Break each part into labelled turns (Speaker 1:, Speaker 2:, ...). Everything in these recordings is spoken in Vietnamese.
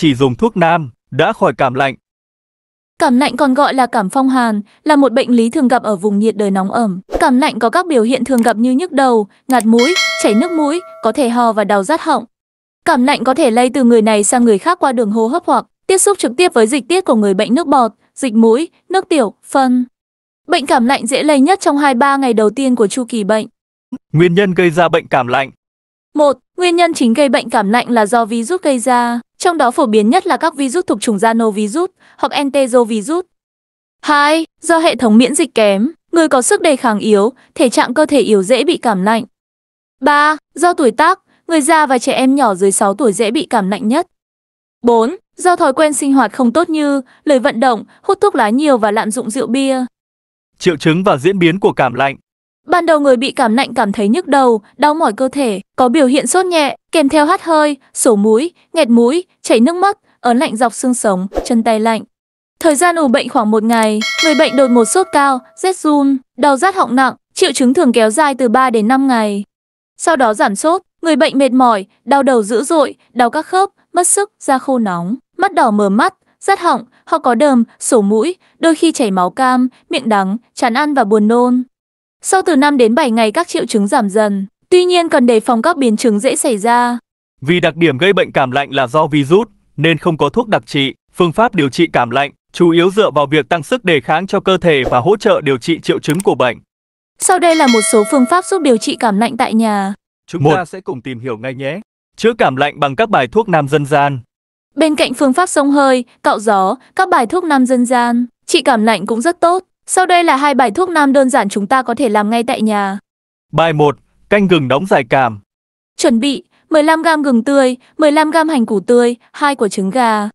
Speaker 1: chỉ dùng thuốc nam, đã khỏi cảm lạnh.
Speaker 2: Cảm lạnh còn gọi là cảm phong hàn, là một bệnh lý thường gặp ở vùng nhiệt đới nóng ẩm. Cảm lạnh có các biểu hiện thường gặp như nhức đầu, ngạt mũi, chảy nước mũi, có thể ho và đau rát họng. Cảm lạnh có thể lây từ người này sang người khác qua đường hô hấp hoặc tiếp xúc trực tiếp với dịch tiết của người bệnh nước bọt, dịch mũi, nước tiểu, phân. Bệnh cảm lạnh dễ lây nhất trong 2-3 ngày đầu tiên của chu kỳ bệnh.
Speaker 1: Nguyên nhân gây ra bệnh cảm lạnh
Speaker 2: 1. Nguyên nhân chính gây bệnh cảm lạnh là do virus gây ra. Trong đó phổ biến nhất là các virus thuộc chủng Zanovirus hoặc Enterovirus. 2. Do hệ thống miễn dịch kém, người có sức đề kháng yếu, thể trạng cơ thể yếu dễ bị cảm lạnh. 3. Do tuổi tác, người già và trẻ em nhỏ dưới 6 tuổi dễ bị cảm lạnh nhất. 4. Do thói quen sinh hoạt không tốt như lười vận động, hút thuốc lá nhiều và lạm dụng rượu bia.
Speaker 1: Triệu chứng và diễn biến của cảm lạnh
Speaker 2: Ban đầu người bị cảm lạnh cảm thấy nhức đầu, đau mỏi cơ thể, có biểu hiện sốt nhẹ, kèm theo hắt hơi, sổ mũi, nghẹt mũi, chảy nước mắt, ớn lạnh dọc xương sống, chân tay lạnh. Thời gian ủ bệnh khoảng một ngày, người bệnh đột một sốt cao, rét run, đau rát họng nặng, triệu chứng thường kéo dài từ 3 đến 5 ngày. Sau đó giảm sốt, người bệnh mệt mỏi, đau đầu dữ dội, đau các khớp, mất sức, da khô nóng, mắt đỏ mờ mắt, rát họng, ho có đờm, sổ mũi, đôi khi chảy máu cam, miệng đắng, chán ăn và buồn nôn. Sau từ 5 đến 7 ngày các triệu chứng giảm dần, tuy nhiên cần đề phòng các biến chứng dễ xảy ra.
Speaker 1: Vì đặc điểm gây bệnh cảm lạnh là do virus, nên không có thuốc đặc trị, phương pháp điều trị cảm lạnh chủ yếu dựa vào việc tăng sức đề kháng cho cơ thể và hỗ trợ điều trị triệu chứng của bệnh.
Speaker 2: Sau đây là một số phương pháp giúp điều trị cảm lạnh tại nhà.
Speaker 1: Chúng một. ta sẽ cùng tìm hiểu ngay nhé. Chữa cảm lạnh bằng các bài thuốc nam dân gian.
Speaker 2: Bên cạnh phương pháp sông hơi, cạo gió, các bài thuốc nam dân gian, trị cảm lạnh cũng rất tốt. Sau đây là hai bài thuốc nam đơn giản chúng ta có thể làm ngay tại nhà.
Speaker 1: Bài 1. Canh gừng đóng giải cảm.
Speaker 2: Chuẩn bị 15g gừng tươi, 15g hành củ tươi, 2 quả trứng gà.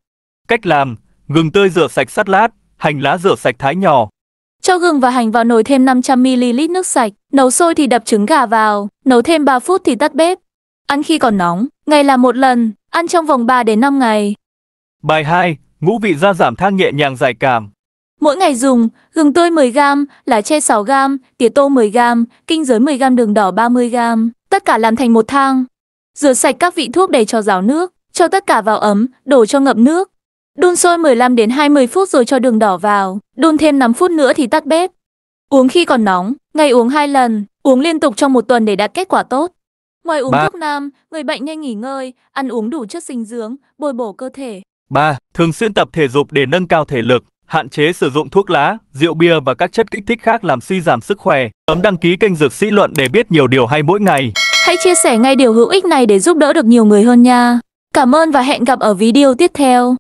Speaker 1: Cách làm, gừng tươi rửa sạch sắt lát, hành lá rửa sạch thái nhỏ.
Speaker 2: Cho gừng và hành vào nồi thêm 500ml nước sạch, nấu sôi thì đập trứng gà vào, nấu thêm 3 phút thì tắt bếp. Ăn khi còn nóng, ngày làm một lần, ăn trong vòng 3 đến 5 ngày.
Speaker 1: Bài 2, ngũ vị gia giảm thang nhẹ nhàng giải cảm.
Speaker 2: Mỗi ngày dùng, gừng tươi 10g, lá tre 6g, tỉa tô 10g, kinh giới 10g đường đỏ 30g, tất cả làm thành một thang. Rửa sạch các vị thuốc để cho ráo nước, cho tất cả vào ấm, đổ cho ngập nước. Đun sôi 15 đến 20 phút rồi cho đường đỏ vào, đun thêm 5 phút nữa thì tắt bếp. Uống khi còn nóng, ngày uống 2 lần, uống liên tục trong một tuần để đạt kết quả tốt. Ngoài uống 3. thuốc nam, người bệnh nên nghỉ ngơi, ăn uống đủ chất dinh dưỡng, bồi bổ cơ thể.
Speaker 1: 3. Thường xuyên tập thể dục để nâng cao thể lực hạn chế sử dụng thuốc lá, rượu bia và các chất kích thích khác làm suy giảm sức khỏe. Bấm đăng ký kênh Dược Sĩ Luận để biết nhiều điều hay mỗi ngày.
Speaker 2: Hãy chia sẻ ngay điều hữu ích này để giúp đỡ được nhiều người hơn nha. Cảm ơn và hẹn gặp ở video tiếp theo.